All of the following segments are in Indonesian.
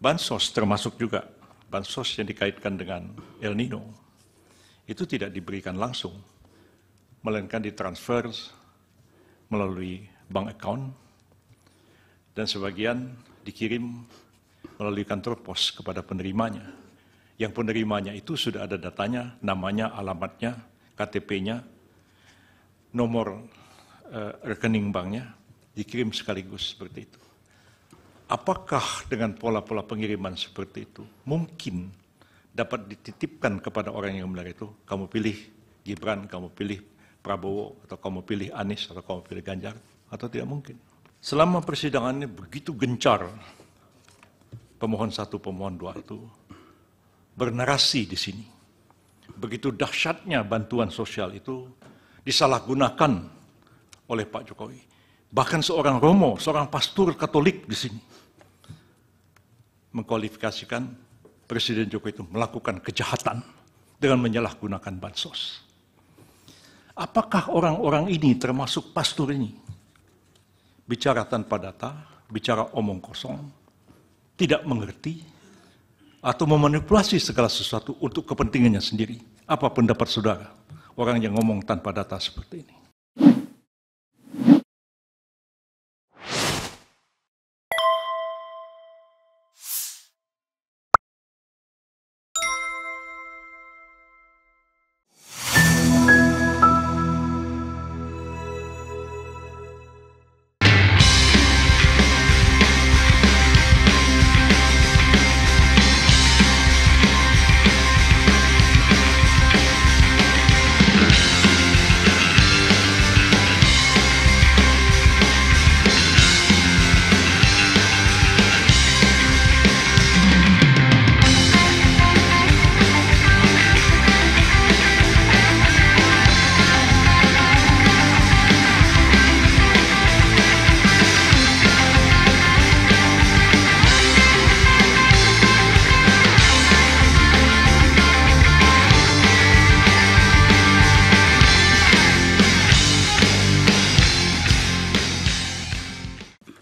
Bansos termasuk juga bansos yang dikaitkan dengan El Nino itu tidak diberikan langsung, melainkan ditransfer melalui bank account dan sebagian dikirim melalui kantor pos kepada penerimanya. Yang penerimanya itu sudah ada datanya, namanya, alamatnya, KTP-nya, nomor uh, rekening banknya, dikirim sekaligus seperti itu. Apakah dengan pola-pola pengiriman seperti itu mungkin dapat dititipkan kepada orang yang benar itu? Kamu pilih Gibran, kamu pilih Prabowo, atau kamu pilih Anies, atau kamu pilih Ganjar, atau tidak mungkin. Selama persidangan ini begitu gencar, pemohon satu, pemohon dua itu bernarasi di sini. Begitu dahsyatnya bantuan sosial itu disalahgunakan oleh Pak Jokowi Bahkan seorang Romo, seorang pastor Katolik di sini mengkualifikasikan Presiden Jokowi itu melakukan kejahatan dengan menyalahgunakan bansos. Apakah orang-orang ini termasuk pastor ini bicara tanpa data, bicara omong kosong, tidak mengerti atau memanipulasi segala sesuatu untuk kepentingannya sendiri? Apa pendapat saudara orang yang ngomong tanpa data seperti ini?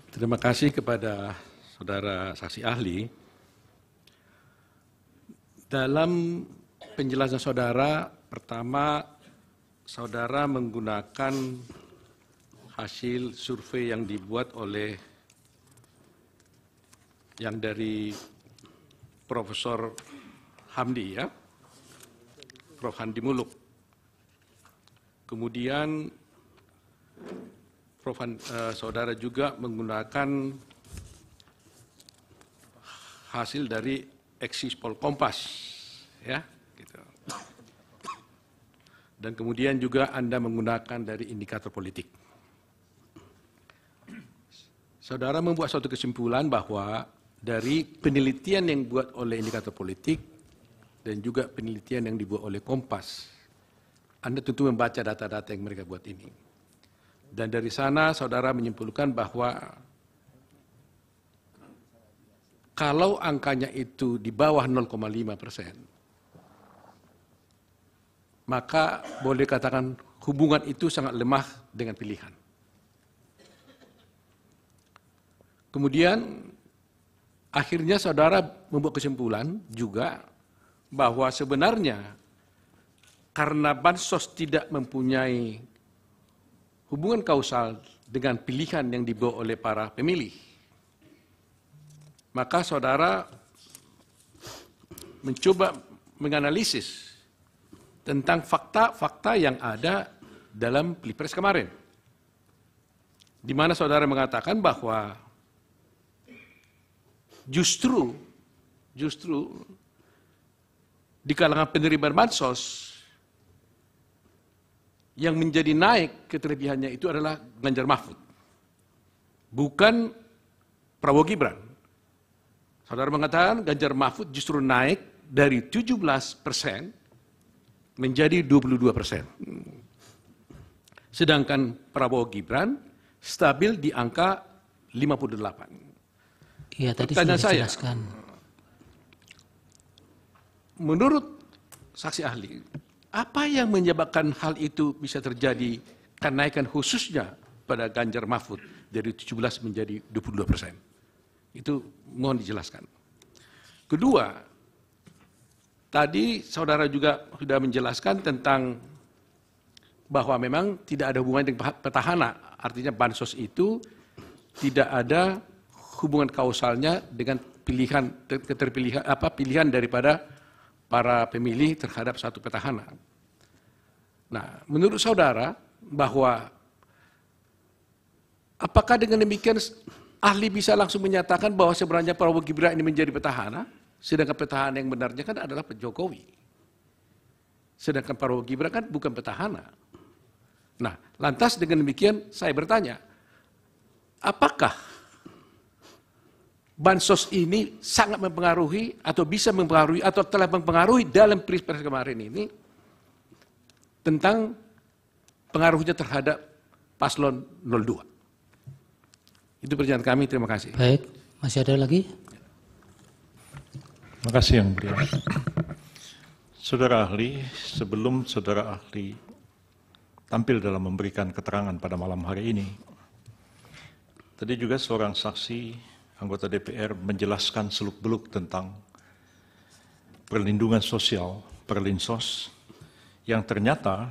Terima kasih kepada saudara saksi ahli. Dalam penjelasan saudara, pertama saudara menggunakan hasil survei yang dibuat oleh yang dari Profesor Hamdi ya, Prof. Hamdi Muluk. Kemudian Prof. Uh, saudara juga menggunakan hasil dari eksis Pol Kompas, ya, gitu. Dan kemudian juga Anda menggunakan dari indikator politik. Saudara membuat suatu kesimpulan bahwa dari penelitian yang dibuat oleh indikator politik dan juga penelitian yang dibuat oleh Kompas, Anda tentu membaca data-data yang mereka buat ini dan dari sana saudara menyimpulkan bahwa kalau angkanya itu di bawah 0,5 persen, maka boleh katakan hubungan itu sangat lemah dengan pilihan. Kemudian akhirnya saudara membuat kesimpulan juga bahwa sebenarnya karena bansos tidak mempunyai hubungan kausal dengan pilihan yang dibawa oleh para pemilih. Maka saudara mencoba menganalisis tentang fakta-fakta yang ada dalam Pilpres kemarin. Di mana saudara mengatakan bahwa justru justru di kalangan penerima bansos yang menjadi naik keterlebihannya itu adalah Ganjar Mahfud. Bukan Prabowo Gibran. Saudara mengatakan Ganjar Mahfud justru naik dari 17 persen menjadi 22 persen. Sedangkan Prabowo Gibran stabil di angka 58. Iya, tadi sudah Saya, menurut saksi ahli, apa yang menyebabkan hal itu bisa terjadi kenaikan kan khususnya pada Ganjar Mahfud dari 17 menjadi 22 persen? Itu mohon dijelaskan. Kedua, tadi saudara juga sudah menjelaskan tentang bahwa memang tidak ada hubungan dengan petahana. Artinya bansos itu tidak ada hubungan kausalnya dengan pilihan keterpilihan apa pilihan daripada para pemilih terhadap satu petahana. Nah, menurut saudara bahwa apakah dengan demikian ahli bisa langsung menyatakan bahwa sebenarnya Prabowo Gibran ini menjadi petahana, sedangkan petahana yang benarnya kan adalah Pak Jokowi. Sedangkan Prabowo Gibran kan bukan petahana. Nah, lantas dengan demikian saya bertanya, apakah bansos ini sangat mempengaruhi atau bisa mempengaruhi atau telah mempengaruhi dalam pilpres kemarin ini tentang pengaruhnya terhadap paslon 02. Itu pernyataan kami, terima kasih. Baik, masih ada lagi? Terima kasih yang mulia. Saudara ahli, sebelum saudara ahli tampil dalam memberikan keterangan pada malam hari ini, tadi juga seorang saksi anggota DPR menjelaskan seluk-beluk tentang perlindungan sosial, perlinsos, yang ternyata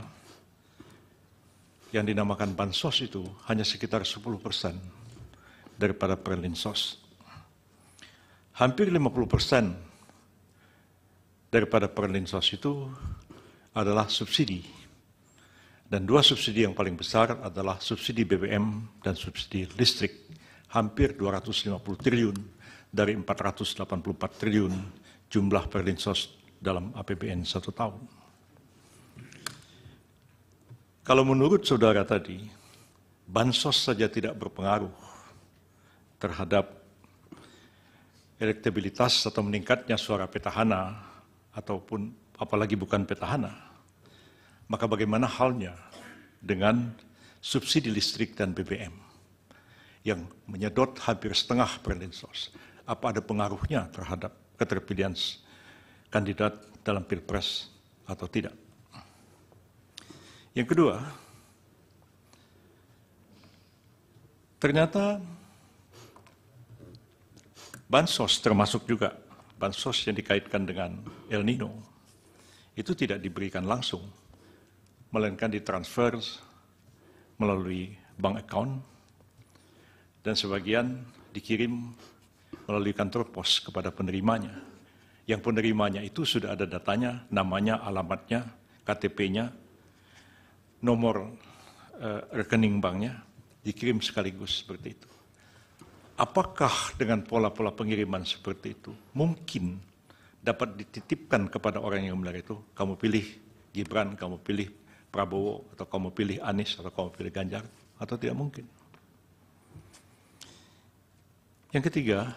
yang dinamakan bansos itu hanya sekitar 10% daripada perlinsos. Hampir 50% daripada perlinsos itu adalah subsidi. Dan dua subsidi yang paling besar adalah subsidi BBM dan subsidi listrik. Hampir 250 triliun dari 484 triliun jumlah perlinsos dalam APBN satu tahun. Kalau menurut saudara tadi, bansos saja tidak berpengaruh terhadap elektabilitas atau meningkatnya suara petahana ataupun apalagi bukan petahana. Maka bagaimana halnya dengan subsidi listrik dan BBM yang menyedot hampir setengah perlinsos? Apa ada pengaruhnya terhadap keterpilihan kandidat dalam pilpres atau tidak? Yang kedua, ternyata bansos termasuk juga bansos yang dikaitkan dengan El Nino itu tidak diberikan langsung melainkan ditransfer melalui bank account dan sebagian dikirim melalui kantor pos kepada penerimanya. Yang penerimanya itu sudah ada datanya, namanya, alamatnya, KTP-nya, nomor uh, rekening banknya, dikirim sekaligus seperti itu. Apakah dengan pola-pola pengiriman seperti itu mungkin dapat dititipkan kepada orang yang benar itu? Kamu pilih Gibran, kamu pilih Prabowo, atau kamu pilih Anies, atau kamu pilih Ganjar, atau tidak mungkin. Yang ketiga,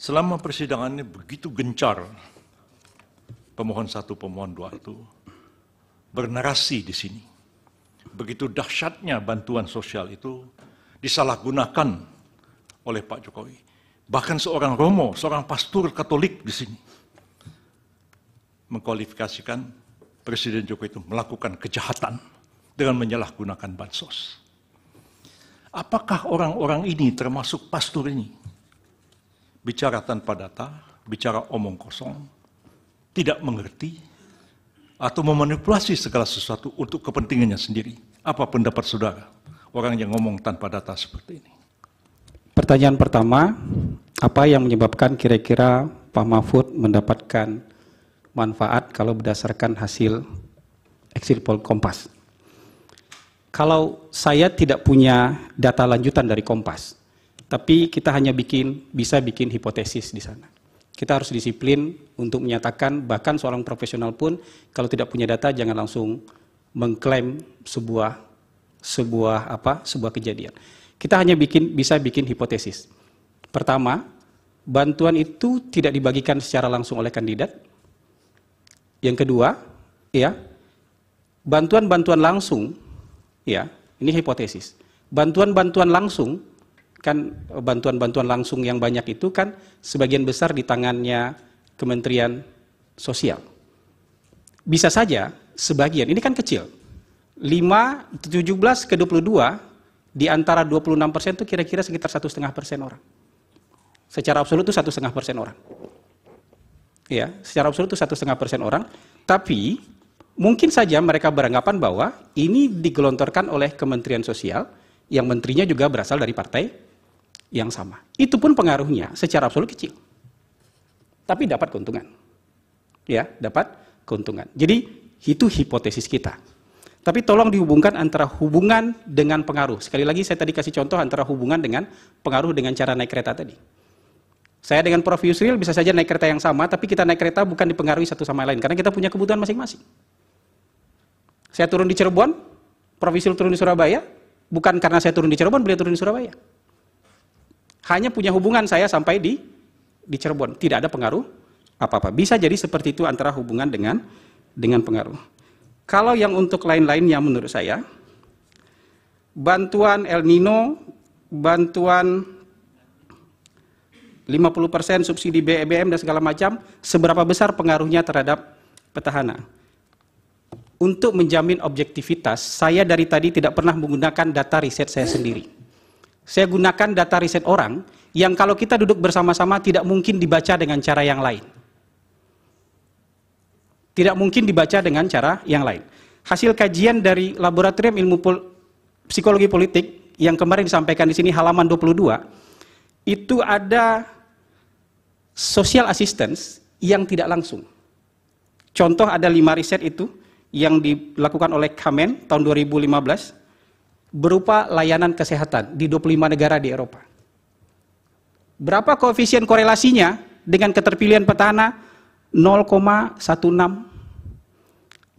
selama persidangannya begitu gencar pemohon satu, pemohon dua itu bernarasi di sini. Begitu dahsyatnya bantuan sosial itu disalahgunakan oleh Pak Jokowi. Bahkan seorang Romo, seorang pastor Katolik di sini mengkualifikasikan Presiden Jokowi itu melakukan kejahatan dengan menyalahgunakan bansos. Apakah orang-orang ini termasuk pastor ini bicara tanpa data, bicara omong kosong, tidak mengerti atau memanipulasi segala sesuatu untuk kepentingannya sendiri. Apa pendapat saudara? Orang yang ngomong tanpa data seperti ini. Pertanyaan pertama, apa yang menyebabkan kira-kira Pak Mahfud mendapatkan manfaat kalau berdasarkan hasil exit poll Kompas? Kalau saya tidak punya data lanjutan dari Kompas, tapi kita hanya bikin bisa bikin hipotesis di sana. Kita harus disiplin untuk menyatakan bahkan seorang profesional pun kalau tidak punya data jangan langsung mengklaim sebuah sebuah apa? sebuah kejadian. Kita hanya bikin bisa bikin hipotesis. Pertama, bantuan itu tidak dibagikan secara langsung oleh kandidat. Yang kedua, ya. Bantuan-bantuan langsung, ya. Ini hipotesis. Bantuan-bantuan langsung kan bantuan-bantuan langsung yang banyak itu kan sebagian besar di tangannya Kementerian Sosial. Bisa saja sebagian, ini kan kecil. 5, 17 ke 22, di antara 26 persen itu kira-kira sekitar satu setengah persen orang. Secara absolut itu satu setengah persen orang. Ya, secara absolut itu satu setengah persen orang. Tapi mungkin saja mereka beranggapan bahwa ini digelontorkan oleh Kementerian Sosial yang menterinya juga berasal dari partai yang sama. Itu pun pengaruhnya secara absolut kecil. Tapi dapat keuntungan. Ya, dapat keuntungan. Jadi itu hipotesis kita. Tapi tolong dihubungkan antara hubungan dengan pengaruh. Sekali lagi saya tadi kasih contoh antara hubungan dengan pengaruh dengan cara naik kereta tadi. Saya dengan Prof. Yusril bisa saja naik kereta yang sama, tapi kita naik kereta bukan dipengaruhi satu sama lain, karena kita punya kebutuhan masing-masing. Saya turun di Cirebon, Prof. Yusril turun di Surabaya, bukan karena saya turun di Cirebon, beliau turun di Surabaya. Hanya punya hubungan saya sampai di di Cirebon, tidak ada pengaruh apa-apa. Bisa jadi seperti itu antara hubungan dengan dengan pengaruh. Kalau yang untuk lain-lain yang menurut saya bantuan El Nino, bantuan 50% subsidi BBM e dan segala macam, seberapa besar pengaruhnya terhadap petahana? Untuk menjamin objektivitas, saya dari tadi tidak pernah menggunakan data riset saya sendiri saya gunakan data riset orang yang kalau kita duduk bersama-sama tidak mungkin dibaca dengan cara yang lain. Tidak mungkin dibaca dengan cara yang lain. Hasil kajian dari Laboratorium Ilmu Pol Psikologi Politik yang kemarin disampaikan di sini halaman 22 itu ada social assistance yang tidak langsung. Contoh ada lima riset itu yang dilakukan oleh Kamen tahun 2015 berupa layanan kesehatan di 25 negara di Eropa. Berapa koefisien korelasinya dengan keterpilihan petahana? 0,16,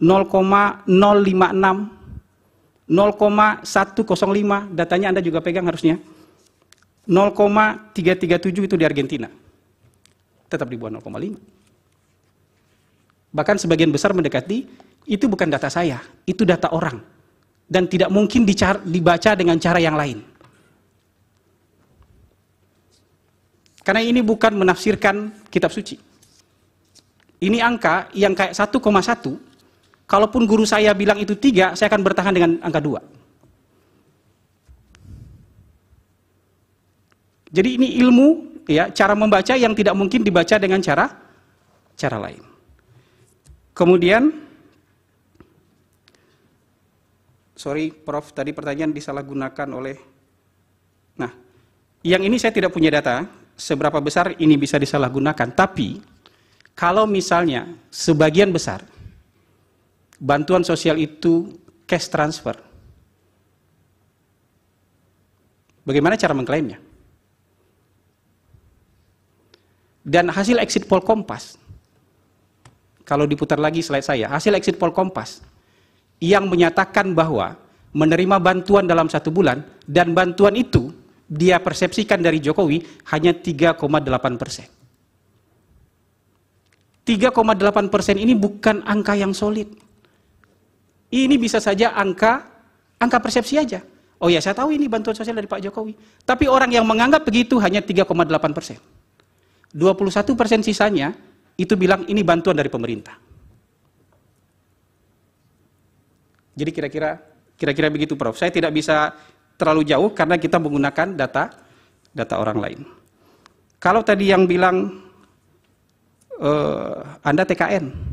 0,056, 0,105, datanya Anda juga pegang harusnya. 0,337 itu di Argentina. Tetap di bawah 0,5. Bahkan sebagian besar mendekati, itu bukan data saya, itu data orang dan tidak mungkin dibaca dengan cara yang lain. Karena ini bukan menafsirkan kitab suci. Ini angka yang kayak 1,1, kalaupun guru saya bilang itu 3, saya akan bertahan dengan angka 2. Jadi ini ilmu ya, cara membaca yang tidak mungkin dibaca dengan cara cara lain. Kemudian sorry Prof, tadi pertanyaan disalahgunakan oleh... Nah, yang ini saya tidak punya data, seberapa besar ini bisa disalahgunakan. Tapi, kalau misalnya sebagian besar bantuan sosial itu cash transfer, bagaimana cara mengklaimnya? Dan hasil exit poll Kompas, kalau diputar lagi slide saya, hasil exit poll Kompas, yang menyatakan bahwa menerima bantuan dalam satu bulan dan bantuan itu dia persepsikan dari Jokowi hanya 3,8 persen. 3,8 persen ini bukan angka yang solid. Ini bisa saja angka angka persepsi aja. Oh ya, saya tahu ini bantuan sosial dari Pak Jokowi. Tapi orang yang menganggap begitu hanya 3,8 persen. 21 persen sisanya itu bilang ini bantuan dari pemerintah. Jadi kira-kira kira-kira begitu Prof. Saya tidak bisa terlalu jauh karena kita menggunakan data data orang lain. Kalau tadi yang bilang uh, Anda TKN.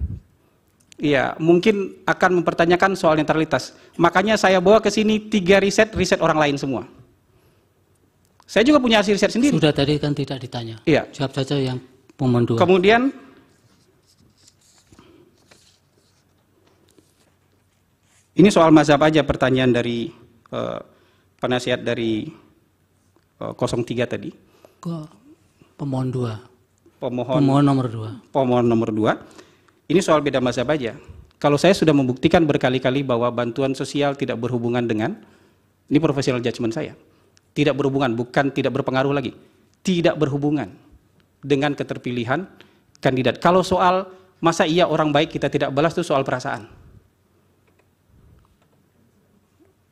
ya mungkin akan mempertanyakan soal netralitas. Makanya saya bawa ke sini tiga riset riset orang lain semua. Saya juga punya hasil riset sendiri. Sudah tadi kan tidak ditanya. Iya. Jawab saja yang pemandu. Kemudian Ini soal mazhab aja pertanyaan dari uh, penasihat dari uh, eh, 03 tadi. Ke pemohon 2? Pemohon, pemohon nomor dua, Pemohon nomor dua. Ini soal beda mazhab aja. Kalau saya sudah membuktikan berkali-kali bahwa bantuan sosial tidak berhubungan dengan ini profesional judgement saya. Tidak berhubungan, bukan tidak berpengaruh lagi. Tidak berhubungan dengan keterpilihan kandidat. Kalau soal masa iya orang baik kita tidak balas itu soal perasaan.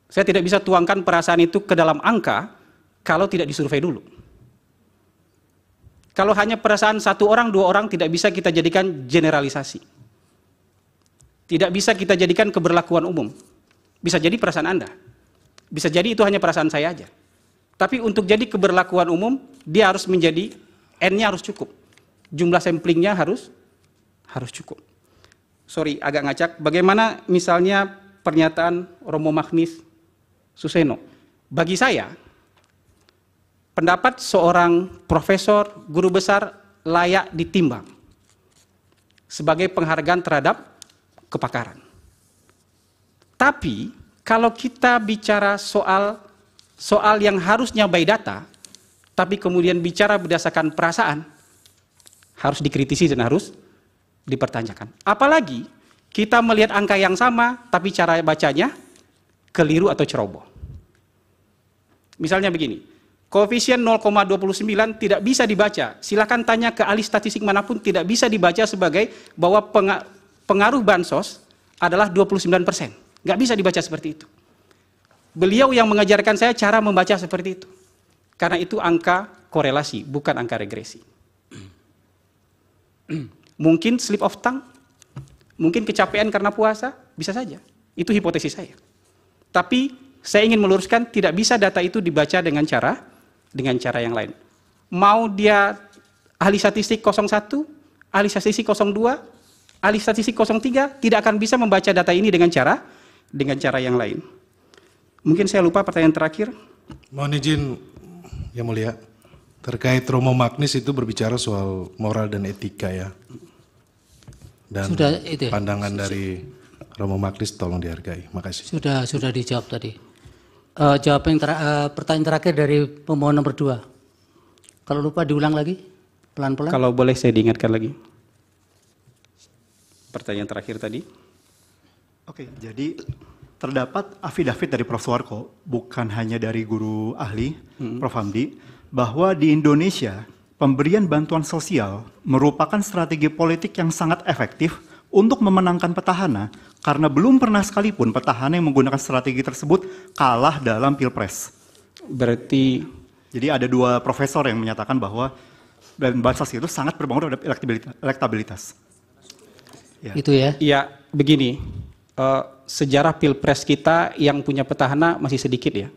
Saya tidak bisa tuangkan perasaan itu ke dalam angka kalau tidak disurvei dulu. Kalau hanya perasaan satu orang, dua orang tidak bisa kita jadikan generalisasi. Tidak bisa kita jadikan keberlakuan umum. Bisa jadi perasaan Anda. Bisa jadi itu hanya perasaan saya aja. Tapi untuk jadi keberlakuan umum, dia harus menjadi N-nya harus cukup. Jumlah samplingnya harus harus cukup. Sorry, agak ngacak. Bagaimana misalnya pernyataan Romo Magnis Suseno. Bagi saya, pendapat seorang profesor, guru besar layak ditimbang sebagai penghargaan terhadap kepakaran. Tapi kalau kita bicara soal soal yang harusnya by data, tapi kemudian bicara berdasarkan perasaan, harus dikritisi dan harus dipertanyakan. Apalagi kita melihat angka yang sama, tapi cara bacanya keliru atau ceroboh. Misalnya begini, koefisien 0,29 tidak bisa dibaca. Silakan tanya ke ahli statistik manapun tidak bisa dibaca sebagai bahwa pengaruh bansos adalah 29 persen. Nggak bisa dibaca seperti itu. Beliau yang mengajarkan saya cara membaca seperti itu. Karena itu angka korelasi, bukan angka regresi. mungkin slip of tongue, mungkin kecapean karena puasa, bisa saja. Itu hipotesis saya. Tapi saya ingin meluruskan tidak bisa data itu dibaca dengan cara dengan cara yang lain. Mau dia ahli statistik 01, ahli statistik 02, ahli statistik 03 tidak akan bisa membaca data ini dengan cara dengan cara yang lain. Mungkin saya lupa pertanyaan terakhir. Mohon izin yang mulia. Terkait Romo Magnis itu berbicara soal moral dan etika ya. Dan Sudah itu ya? pandangan dari Romo Maklis tolong dihargai. Makasih. Sudah sudah dijawab tadi. Uh, jawab yang ter, uh, eh, pertanyaan terakhir dari pemohon nomor dua. Kalau lupa diulang lagi, pelan-pelan. Kalau boleh saya diingatkan lagi. Pertanyaan terakhir tadi. Oke, jadi terdapat afidavit dari Prof. Suwarko, bukan hanya dari guru ahli, hmm. Prof. Hamdi, bahwa di Indonesia pemberian bantuan sosial merupakan strategi politik yang sangat efektif untuk memenangkan petahana karena belum pernah sekalipun petahana yang menggunakan strategi tersebut kalah dalam pilpres. Berarti jadi ada dua profesor yang menyatakan bahwa dan bansos itu sangat berpengaruh terhadap elektabilitas. Ya. Itu ya? Iya, begini. Uh, sejarah pilpres kita yang punya petahana masih sedikit ya.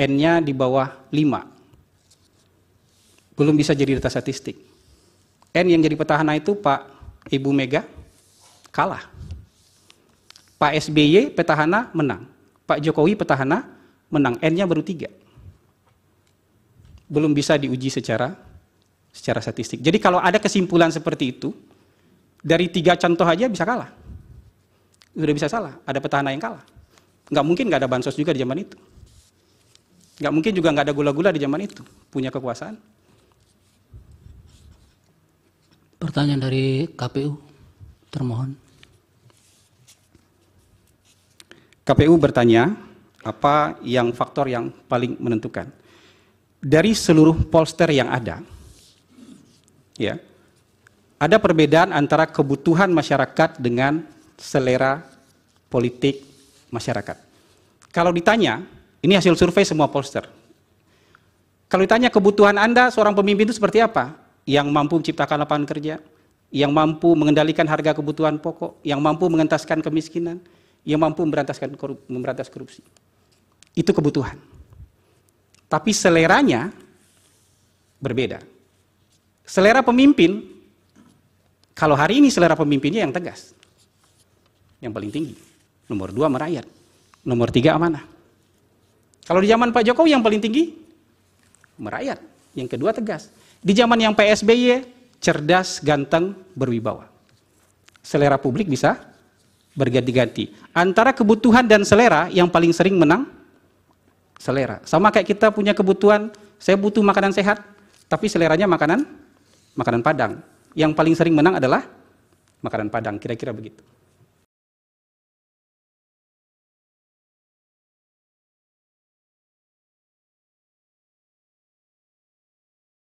N-nya di bawah 5. Belum bisa jadi data statistik. N yang jadi petahana itu Pak Ibu Mega, kalah. Pak SBY petahana menang, Pak Jokowi petahana menang, N-nya baru tiga. Belum bisa diuji secara secara statistik. Jadi kalau ada kesimpulan seperti itu, dari tiga contoh aja bisa kalah. Udah bisa salah, ada petahana yang kalah. Nggak mungkin nggak ada bansos juga di zaman itu. Nggak mungkin juga nggak ada gula-gula di zaman itu, punya kekuasaan. Pertanyaan dari KPU termohon. KPU bertanya, apa yang faktor yang paling menentukan? Dari seluruh polster yang ada, ya, ada perbedaan antara kebutuhan masyarakat dengan selera politik masyarakat. Kalau ditanya, ini hasil survei semua polster. Kalau ditanya kebutuhan Anda seorang pemimpin itu seperti apa? Yang mampu menciptakan lapangan kerja, yang mampu mengendalikan harga kebutuhan pokok, yang mampu mengentaskan kemiskinan, yang mampu memberantaskan korup, memberantas korupsi. Itu kebutuhan. Tapi seleranya berbeda. Selera pemimpin, kalau hari ini selera pemimpinnya yang tegas, yang paling tinggi. Nomor dua merakyat, nomor tiga amanah. Kalau di zaman Pak Jokowi yang paling tinggi merakyat, yang kedua tegas. Di zaman yang PSBY cerdas, ganteng, berwibawa. Selera publik bisa berganti-ganti. Antara kebutuhan dan selera yang paling sering menang selera. Sama kayak kita punya kebutuhan, saya butuh makanan sehat, tapi seleranya makanan makanan Padang. Yang paling sering menang adalah makanan Padang, kira-kira begitu.